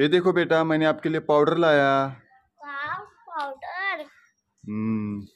ये देखो बेटा मैंने आपके लिए पाउडर लाया पाउडर हम्म